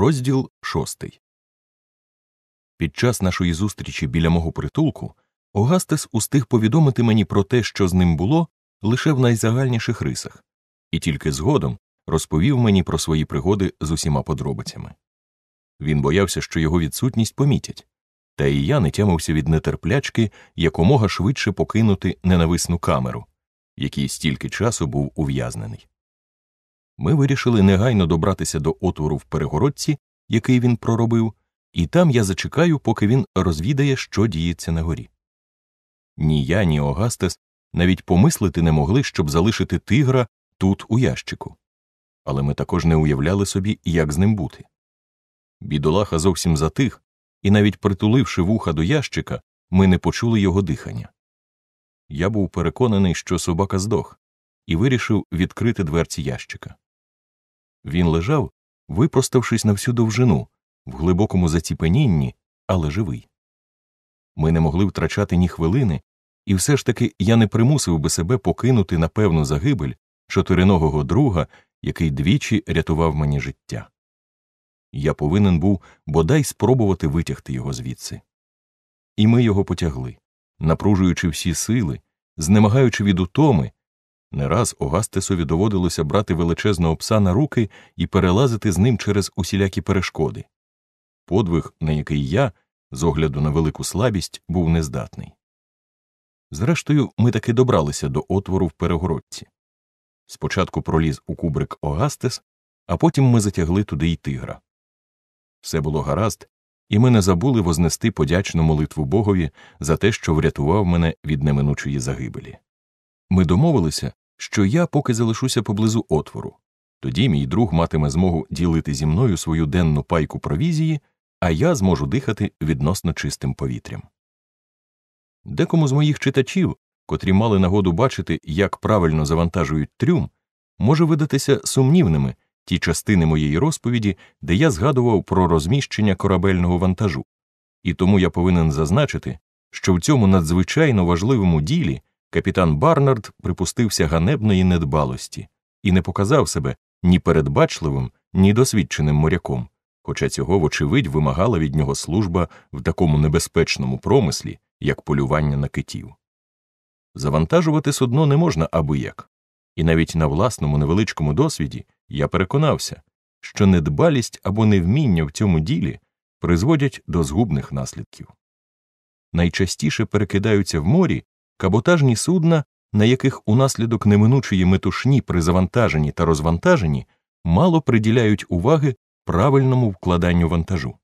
Розділ шостий. Під час нашої зустрічі біля мого притулку Огастес устиг повідомити мені про те, що з ним було, лише в найзагальніших рисах, і тільки згодом розповів мені про свої пригоди з усіма подробицями. Він боявся, що його відсутність помітять, та і я не тямився від нетерплячки якомога швидше покинути ненависну камеру, який стільки часу був ув'язнений ми вирішили негайно добратися до отвору в перегородці, який він проробив, і там я зачекаю, поки він розвідає, що діється на горі. Ні я, ні Огастес навіть помислити не могли, щоб залишити тигра тут у ящику, але ми також не уявляли собі, як з ним бути. Бідолаха зовсім затих, і навіть притуливши вуха до ящика, ми не почули його дихання. Я був переконаний, що собака здох, і вирішив відкрити дверці ящика. Він лежав, випроставшись на всю довжину, в глибокому заціпенінні, але живий. Ми не могли втрачати ні хвилини, і все ж таки я не примусив би себе покинути на певну загибель чотириногого друга, який двічі рятував мені життя. Я повинен був бодай спробувати витягти його звідси. І ми його потягли, напружуючи всі сили, знемагаючи від утоми, не раз Огастесові доводилося брати величезного пса на руки і перелазити з ним через усілякі перешкоди. Подвиг, на який я, з огляду на велику слабість, був нездатний. Зрештою, ми таки добралися до отвору в перегородці. Спочатку проліз у кубрик Огастес, а потім ми затягли туди й тигра. Все було гаразд, і ми не забули вознести подячну молитву Богові за те, що врятував мене від неминучої загибелі. Ми домовилися, що я поки залишуся поблизу отвору, тоді мій друг матиме змогу ділити зі мною свою денну пайку провізії, а я зможу дихати відносно чистим повітрям. Декому з моїх читачів, котрі мали нагоду бачити, як правильно завантажують трюм, може видатися сумнівними ті частини моєї розповіді, де я згадував про розміщення корабельного вантажу, і тому я повинен зазначити, що в цьому надзвичайно важливому ділі. Капітан Барнард припустився ганебної недбалості і не показав себе ні передбачливим, ні досвідченим моряком, хоча цього, вочевидь, вимагала від нього служба в такому небезпечному промислі, як полювання на китів. Завантажувати судно не можна абияк, і навіть на власному невеличкому досвіді я переконався, що недбалість або невміння в цьому ділі призводять до згубних наслідків. Найчастіше перекидаються в морі каботажні судна, на яких унаслідок неминучої метушні при завантаженні та розвантаженні мало приділяють уваги правильному вкладанню вантажу.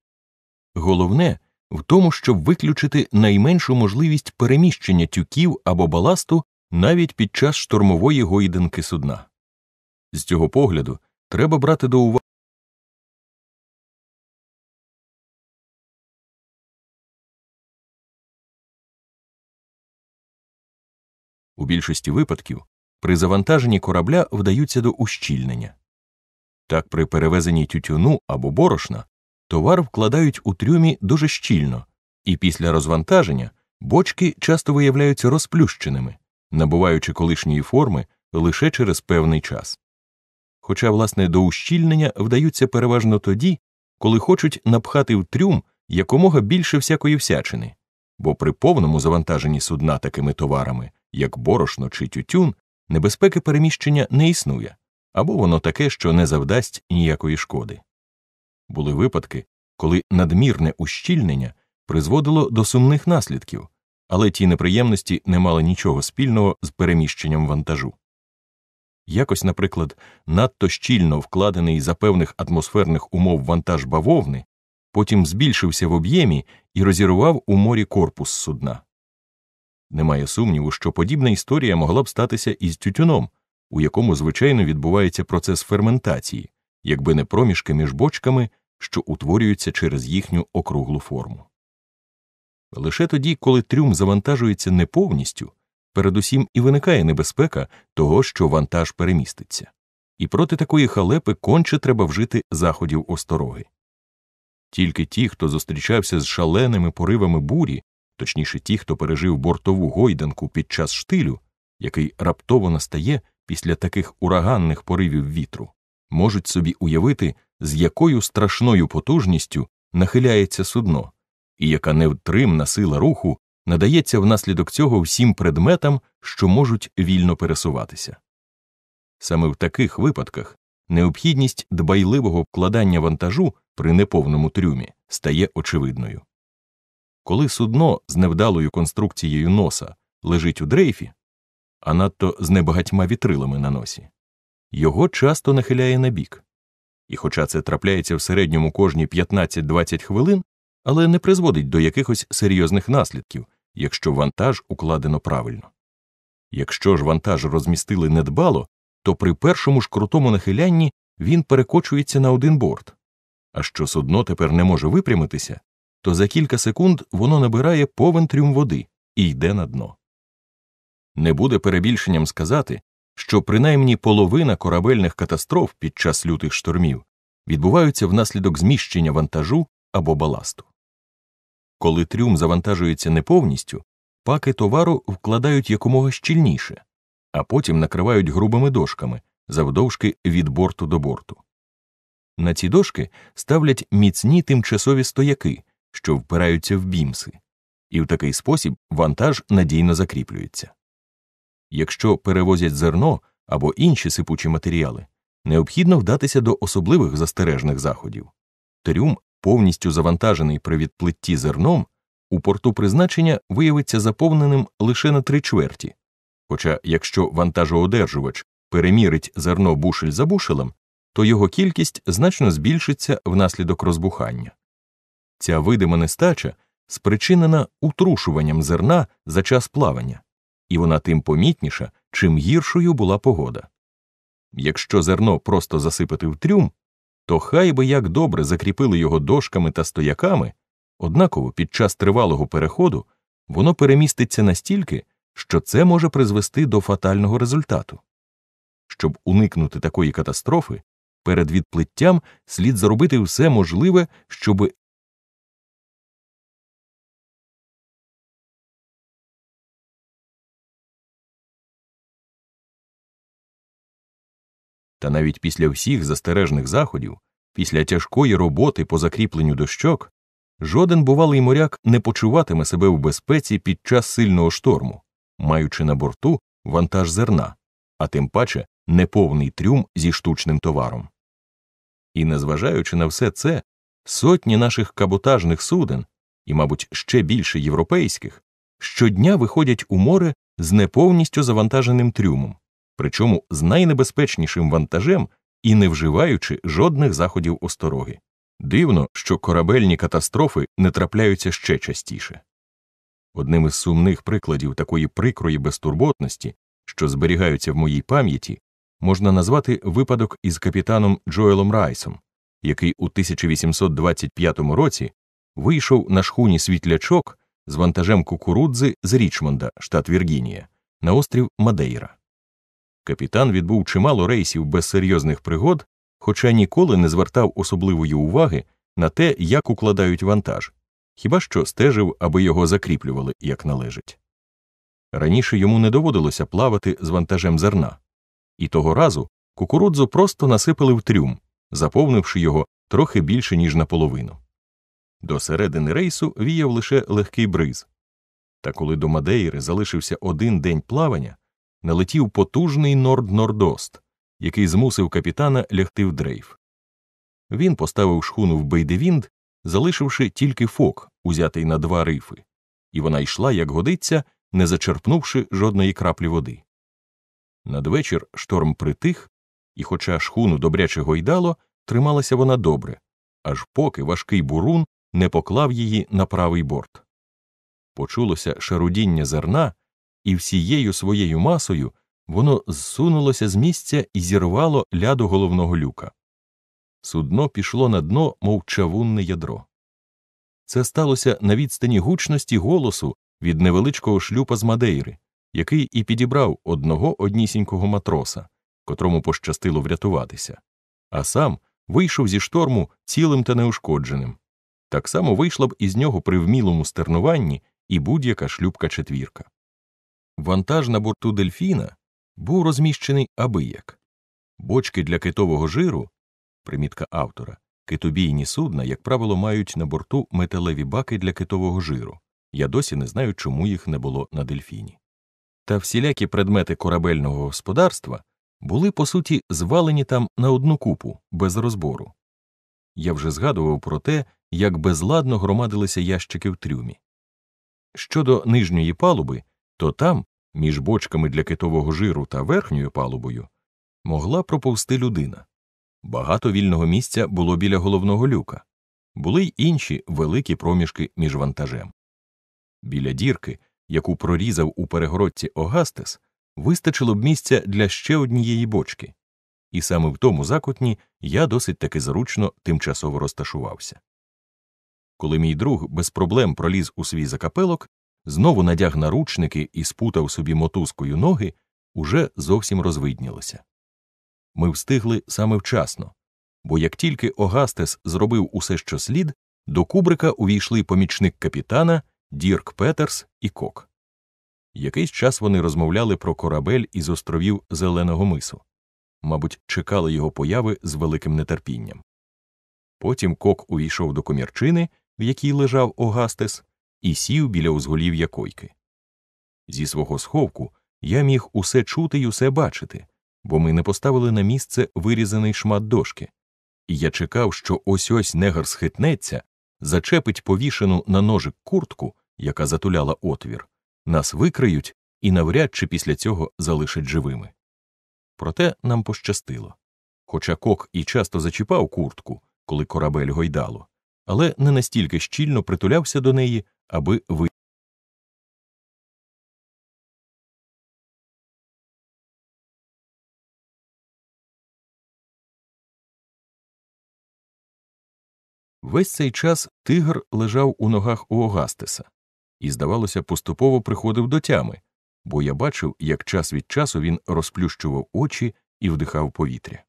Головне в тому, щоб виключити найменшу можливість переміщення тюків або баласту навіть під час штормової гойдинки судна. З цього погляду треба брати до уваги. У більшості випадків при завантаженні корабля вдаються до ущільнення. Так, при перевезенні тютюну або борошна товар вкладають у трюмі дуже щільно, і після розвантаження бочки часто виявляються розплющеними, набуваючи колишньої форми лише через певний час. Хоча, власне, до ущільнення вдаються переважно тоді, коли хочуть напхати в трюм якомога більше всякої всячини, бо при повному завантаженні судна такими товарами як борошно чи тютюн, небезпеки переміщення не існує або воно таке, що не завдасть ніякої шкоди. Були випадки, коли надмірне ущільнення призводило до сумних наслідків, але ті неприємності не мали нічого спільного з переміщенням вантажу. Якось, наприклад, надто щільно вкладений за певних атмосферних умов вантаж бавовни, потім збільшився в об'ємі і розірвав у морі корпус судна. Немає сумніву, що подібна історія могла б статися із тютюном, у якому, звичайно, відбувається процес ферментації, якби не проміжки між бочками, що утворюються через їхню округлу форму. Лише тоді, коли трюм завантажується не повністю, передусім і виникає небезпека того, що вантаж переміститься, і проти такої халепи конче треба вжити заходів остороги. Тільки ті, хто зустрічався з шаленими поривами бурі, точніше, ті, хто пережив бортову гойданку під час штилю, який раптово настає після таких ураганних поривів вітру, можуть собі уявити, з якою страшною потужністю нахиляється судно, і яка невтримна сила руху надається внаслідок цього всім предметам, що можуть вільно пересуватися. Саме в таких випадках необхідність дбайливого вкладання вантажу при неповному трюмі стає очевидною. Коли судно з невдалою конструкцією носа лежить у дрейфі, а надто з небагатьма вітрилами на носі, його часто нахиляє на бік. І, хоча це трапляється в середньому кожні 15-20 хвилин, але не призводить до якихось серйозних наслідків, якщо вантаж укладено правильно. Якщо ж вантаж розмістили недбало, то при першому ж крутому нахилянні він перекочується на один борт. А що судно тепер не може випрямитися, то за кілька секунд воно набирає повен трюм води і йде на дно. Не буде перебільшенням сказати, що принаймні половина корабельних катастроф під час лютих штормів відбуваються внаслідок зміщення вантажу або баласту. Коли трюм завантажується не повністю, паки товару вкладають якомога щільніше, а потім накривають грубими дошками завдовжки від борту до борту. На ці дошки ставлять міцні тимчасові стояки, що впираються в бімси, і в такий спосіб вантаж надійно закріплюється. Якщо перевозять зерно або інші сипучі матеріали, необхідно вдатися до особливих застережних заходів. Трюм, повністю завантажений при відплитті зерном, у порту призначення виявиться заповненим лише на три чверті. Хоча якщо вантажоодержувач перемірить зерно бушель за бушелем, то його кількість значно збільшиться внаслідок розбухання. Ця видима нестача спричинена утрушуванням зерна за час плавання, і вона тим помітніша, чим гіршою була погода. Якщо зерно просто засипати в трюм, то хай би як добре закріпили його дошками та стояками, однаково під час тривалого переходу воно переміститься настільки, що це може призвести до фатального результату. Щоб уникнути такої катастрофи, перед відплиттям слід зробити все можливе, щоб Та навіть після всіх застережних заходів, після тяжкої роботи по закріпленню дощок, жоден бувалий моряк не почуватиме себе в безпеці під час сильного шторму, маючи на борту вантаж зерна, а тим паче неповний трюм зі штучним товаром. І незважаючи на все це, сотні наших каботажних суден і, мабуть, ще більше європейських щодня виходять у море з неповністю завантаженим трюмом причому з найнебезпечнішим вантажем і не вживаючи жодних заходів остороги. Дивно, що корабельні катастрофи не трапляються ще частіше. Одним із сумних прикладів такої прикрої безтурботності, що зберігаються в моїй пам'яті, можна назвати випадок із капітаном Джоелом Райсом, який у 1825 році вийшов на шхуні світлячок з вантажем кукурудзи з Річмонда, штат Віргінія, на острів Мадейра. Капітан відбув чимало рейсів без серйозних пригод, хоча ніколи не звертав особливої уваги на те, як укладають вантаж, хіба що стежив, аби його закріплювали як належить. Раніше йому не доводилося плавати з вантажем зерна, і того разу кукурудзу просто насипали в трюм, заповнивши його трохи більше, ніж наполовину. До середини рейсу віяв лише легкий бриз. Та коли до Мадейри залишився один день плавання, налетів потужний норд-нордост, який змусив капітана лягти в дрейф. Він поставив шхуну в Бейдевінд, залишивши тільки фок, узятий на два рифи, і вона йшла, як годиться, не зачерпнувши жодної краплі води. Надвечір шторм притих, і, хоча шхуну добряче гойдало, трималася вона добре, аж поки важкий бурун не поклав її на правий борт. Почулося шарудіння зерна, і всією своєю масою воно зсунулося з місця і зірвало ляду головного люка. Судно пішло на дно, мов чавунне ядро. Це сталося на відстані гучності голосу від невеличкого шлюпа з Мадейри, який і підібрав одного однісінького матроса, котрому пощастило врятуватися, а сам вийшов зі шторму цілим та неушкодженим. Так само вийшла б із нього при вмілому стернуванні і будь-яка шлюпка четвірка. Вантаж на борту дельфіна був розміщений аби як Бочки для китового жиру, примітка автора, китобійні судна, як правило, мають на борту металеві баки для китового жиру. Я досі не знаю, чому їх не було на дельфіні. Та всілякі предмети корабельного господарства були по суті звалені там на одну купу без розбору. Я вже згадував про те, як безладно громадилися ящики в трюмі. Щодо нижньої палуби то там, між бочками для китового жиру та верхньою палубою, могла проповсти людина. Багато вільного місця було біля головного люка, були й інші великі проміжки між вантажем. Біля дірки, яку прорізав у перегородці Огастес, вистачило б місця для ще однієї бочки, і саме в тому закутні я досить таки зручно тимчасово розташувався. Коли мій друг без проблем проліз у свій закапелок, знову надяг наручники і спутав собі мотузкою ноги, уже зовсім розвиднілося. Ми встигли саме вчасно, бо як тільки Огастес зробив усе, що слід, до кубрика увійшли помічник капітана, Дірк Петерс і Кок. Якийсь час вони розмовляли про корабель із островів Зеленого мису, мабуть, чекали його появи з великим нетерпінням. Потім кок увійшов до комірчини, в якій лежав Огастес, і сів біля узголів'я койки. Зі свого сховку я міг усе чути і усе бачити, бо ми не поставили на місце вирізаний шмат дошки, і я чекав, що ось ось негр схитнеться, зачепить повішену на ножик куртку, яка затуляла отвір, нас викриють і навряд чи після цього залишать живими. Проте нам пощастило. Хоча кок і часто зачіпав куртку, коли корабель гойдало, але не настільки щільно притулявся до неї, аби ви. Весь цей час тигр лежав у ногах у Огастеса і, здавалося, поступово приходив до тями, бо я бачив, як час від часу він розплющував очі і вдихав повітря.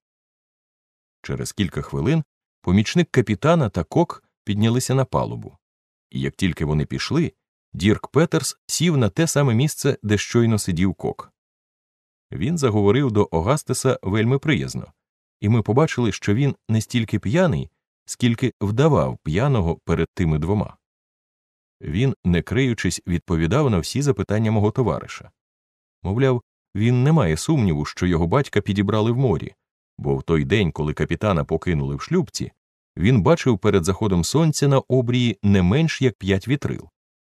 Через кілька хвилин помічник капітана та кок піднялися на палубу, і як тільки вони пішли, Дірк Петерс сів на те саме місце, де щойно сидів кок. Він заговорив до Огастеса вельми приязно, і ми побачили, що він не стільки п'яний, скільки вдавав п'яного перед тими двома. Він, не криючись, відповідав на всі запитання мого товариша. Мовляв, він не має сумніву, що його батька підібрали в морі, бо в той день, коли капітана покинули в шлюбці, він бачив перед заходом сонця на обрії не менш як п'ять вітрил,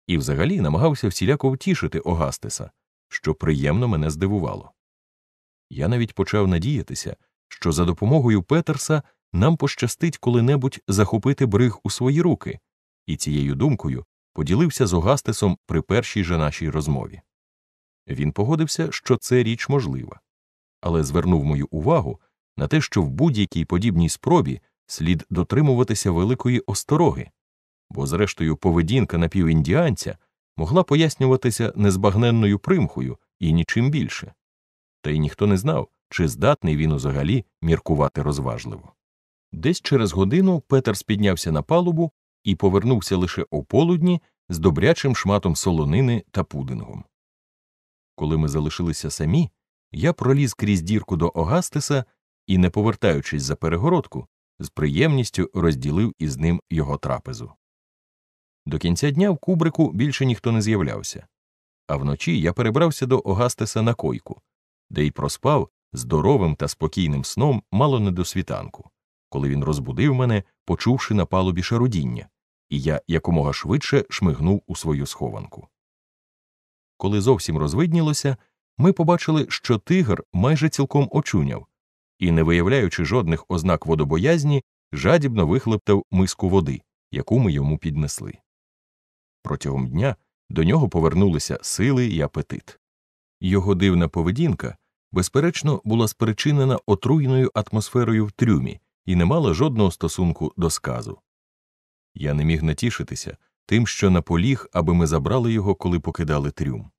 і взагалі намагався всіляко втішити Огастеса, що приємно мене здивувало. Я навіть почав надіятися, що за допомогою Петерса нам пощастить коли-небудь захопити бриг у свої руки, і цією думкою поділився з Огастесом при першій же нашій розмові. Він погодився, що це річ можлива, але звернув мою увагу на те, що в будь-якій подібній спробі слід дотримуватися великої остороги, бо, зрештою, поведінка напівіндіанця могла пояснюватися незбагненною примхою і нічим більше, та й ніхто не знав, чи здатний він узагалі міркувати розважливо. Десь через годину Петерс піднявся на палубу і повернувся лише ополудні з добрячим шматом солонини та пудингом. Коли ми залишилися самі, я проліз крізь дірку до Огастиса і, не повертаючись за перегородку, з приємністю розділив із ним його трапезу. До кінця дня в кубрику більше ніхто не з'являвся, а вночі я перебрався до Огастеса на койку, де й проспав здоровим та спокійним сном мало не до світанку, коли він розбудив мене, почувши на палубі шарудіння, і я якомога швидше шмигнув у свою схованку. Коли зовсім розвиднілося, ми побачили, що тигр майже цілком очуняв і, не виявляючи жодних ознак водобоязні, жадібно вихлептав миску води, яку ми йому піднесли. Протягом дня до нього повернулися сили і апетит. Його дивна поведінка, безперечно, була спричинена отруйною атмосферою в трюмі і не мала жодного стосунку до сказу. Я не міг натішитися тим, що наполіг, аби ми забрали його, коли покидали трюм.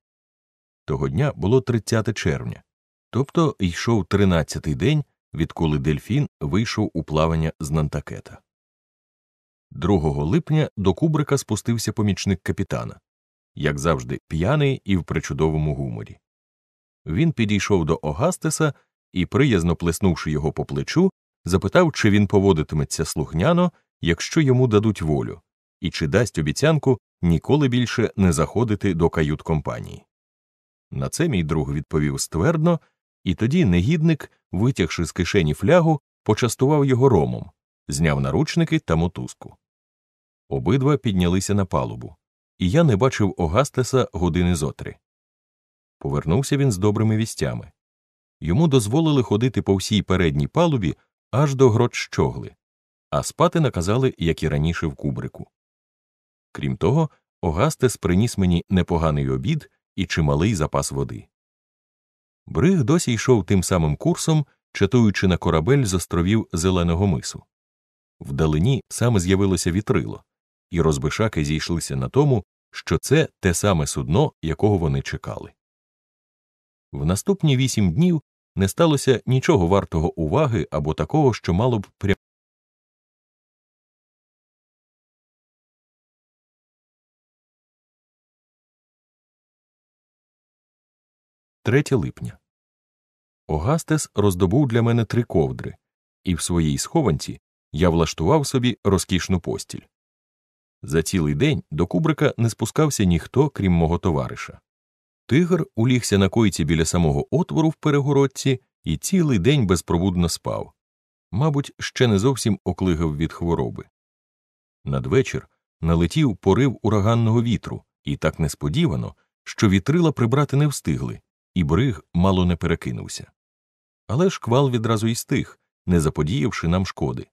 Того дня було 30 червня, тобто йшов 13-й день відколи дельфін вийшов у плавання з Нантакета. 2 липня до Кубрика спустився помічник капітана, як завжди, п'яний і в причудовому гуморі. Він підійшов до Огастеса і, приязно плеснувши його по плечу, запитав, чи він поводитиметься слухняно, якщо йому дадуть волю, і чи дасть обіцянку ніколи більше не заходити до кают компанії. На це мій друг відповів ствердно, і тоді негідник, витягши з кишені флягу, почастував його ромом, зняв наручники та мотузку. Обидва піднялися на палубу, і я не бачив Огастеса години зотри. Повернувся він з добрими вістями. Йому дозволили ходити по всій передній палубі аж до грот щогли, а спати наказали, як і раніше, в кубрику. Крім того, Огастес приніс мені непоганий обід і чималий запас води. Бриг досі йшов тим самим курсом, чатуючи на корабель з островів Зеленого мису. Вдалині саме з'явилося вітрило, і розбишаки зійшлися на тому, що це те саме судно, якого вони чекали. В наступні вісім днів не сталося нічого вартого уваги або такого, що мало б прямо. 3 липня. Огастес роздобув для мене три ковдри, і в своїй схованці я влаштував собі розкішну постіль. За цілий день до кубрика не спускався ніхто, крім мого товариша. Тигр улігся на койці біля самого отвору в перегородці і цілий день безпробудно спав. Мабуть, ще не зовсім оклигав від хвороби. Надвечір налетів порив ураганного вітру, і так несподівано, що вітрила прибрати не встигли, і бриг мало не перекинувся. Але шквал відразу і стих, не заподіявши нам шкоди,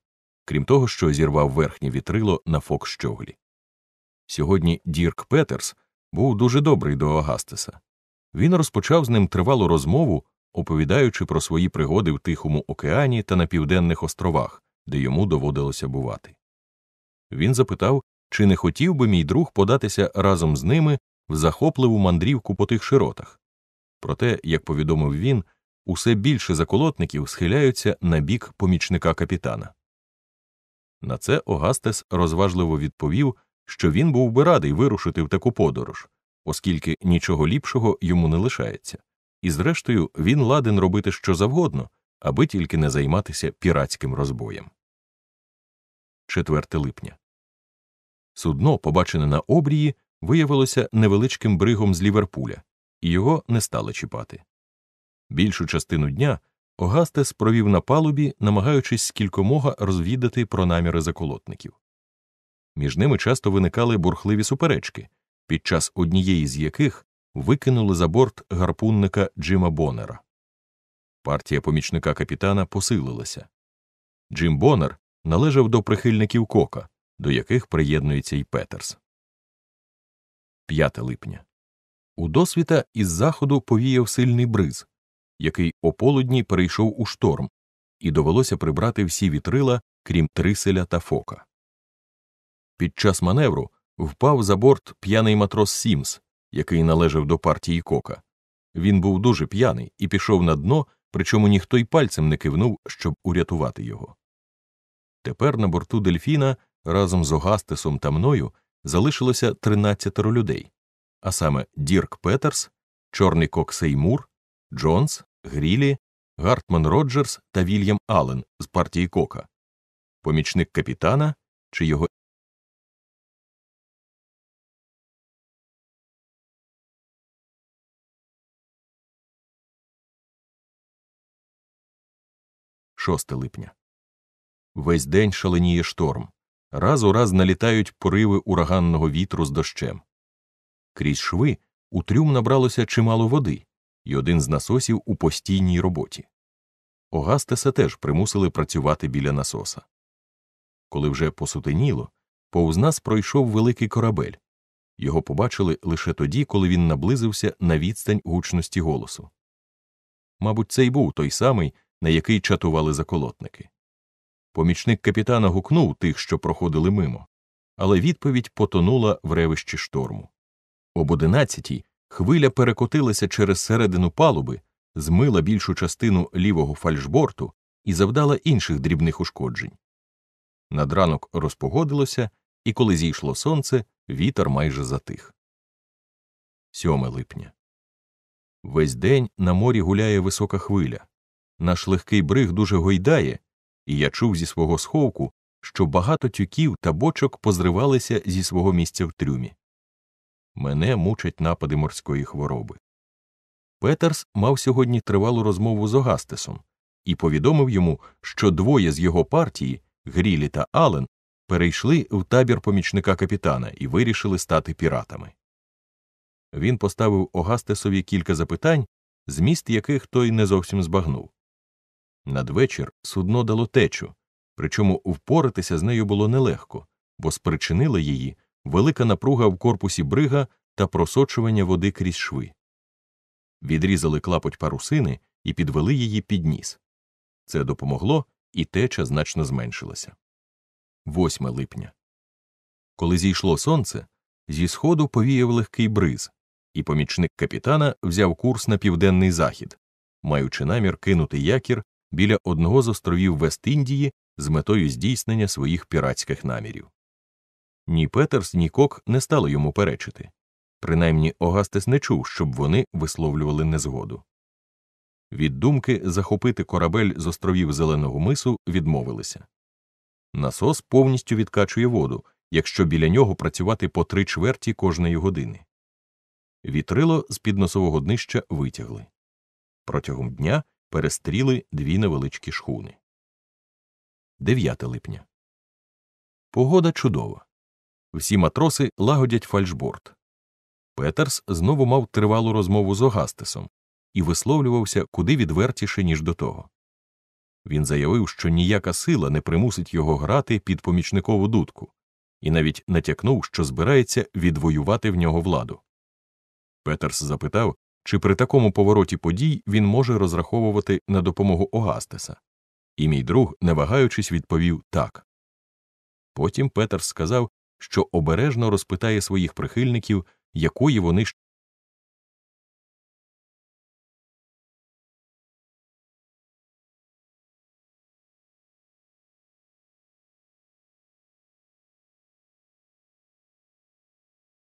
крім того, що зірвав верхнє вітрило на фокщоглі. Сьогодні Дірк Петерс був дуже добрий до Агастеса. Він розпочав з ним тривалу розмову, оповідаючи про свої пригоди в Тихому океані та на південних островах, де йому доводилося бувати. Він запитав, чи не хотів би мій друг податися разом з ними в захопливу мандрівку по тих широтах. Проте, як повідомив він, усе більше заколотників схиляються на бік помічника капітана. На це Огастес розважливо відповів, що він був би радий вирушити в таку подорож, оскільки нічого ліпшого йому не лишається, і зрештою він ладен робити що завгодно, аби тільки не займатися піратським розбоєм. 4 липня судно, побачене на обрії, виявилося невеличким бригом з Ліверпуля і його не стали чіпати. Більшу частину дня Огастес провів на палубі, намагаючись скількомога розвідати про наміри заколотників. Між ними часто виникали бурхливі суперечки, під час однієї з яких викинули за борт гарпунника Джима Боннера. Партія помічника капітана посилилася. Джим Боннер належав до прихильників кока, до яких приєднується й Петерс. 5 липня. У досвіта із заходу повіяв сильний бриз, який ополудні перейшов у шторм, і довелося прибрати всі вітрила, крім триселя та фока. Під час маневру впав за борт п'яний матрос Сімс, який належав до партії кока. Він був дуже п'яний і пішов на дно, причому ніхто й пальцем не кивнув, щоб урятувати його. Тепер на борту дельфіна разом з Огастесом та мною залишилося тринадцятеро людей а саме Дірк Петерс, Чорний Кок Сеймур, Джонс, Грілі, Гартман Роджерс та Вільям Аллен з партії Кока, помічник капітана чи його Шосте липня. Весь день шаленіє шторм. Раз у раз налітають пориви ураганного вітру з дощем. Крізь шви у трюм набралося чимало води, і один з насосів у постійній роботі. Огастеса теж примусили працювати біля насоса. Коли вже посутеніло, повз нас пройшов великий корабель. Його побачили лише тоді, коли він наблизився на відстань гучності голосу. Мабуть, це й був той самий, на який чатували заколотники. Помічник капітана гукнув тих, що проходили мимо, але відповідь потонула в ревищі шторму. Об одинадцятій хвиля перекотилася через середину палуби, змила більшу частину лівого фальшборту і завдала інших дрібних ушкоджень. Над ранок розпогодилося, і коли зійшло сонце, вітер майже затих. 7 липня. Весь день на морі гуляє висока хвиля. Наш легкий бриг дуже гойдає, і я чув зі свого сховку, що багато тюків та бочок позривалися зі свого місця в трюмі. Мене мучать напади морської хвороби. Петерс мав сьогодні тривалу розмову з Огастесом і повідомив йому, що двоє з його партії, Грілі та Ален, перейшли в табір помічника капітана і вирішили стати піратами. Він поставив Огастесові кілька запитань, зміст яких той не зовсім збагнув. Надвечір судно дало течу, причому впоратися з нею було нелегко, бо спричинила її велика напруга в корпусі брига та просочування води крізь шви. Відрізали клапоть парусини і підвели її під ніс. Це допомогло, і теча значно зменшилася. 8 липня. Коли зійшло сонце, зі сходу повіяв легкий бриз, і помічник капітана взяв курс на південний захід, маючи намір кинути якір біля одного з островів Вест-Індії з метою здійснення своїх піратських намірів. Ні Петерс, ні кок не стали йому перечити. Принаймні Огастес не чув, щоб вони висловлювали незгоду. Від думки захопити корабель з островів Зеленого мису відмовилися. Насос повністю відкачує воду, якщо біля нього працювати по три чверті кожної години. Вітрило з під носового днища витягли. Протягом дня перестріли дві невеличкі шхуни. 9 липня. Погода чудова. Всі матроси лагодять фальшборд. Петерс знову мав тривалу розмову з Огастесом і висловлювався куди відвертіше, ніж до того. Він заявив, що ніяка сила не примусить його грати під помічникову дудку, і навіть натякнув, що збирається відвоювати в нього владу. Петерс запитав, чи при такому повороті подій він може розраховувати на допомогу Огастеса. І мій друг, не вагаючись, відповів так. Потім Петерс сказав, що обережно розпитає своїх прихильників, якої вони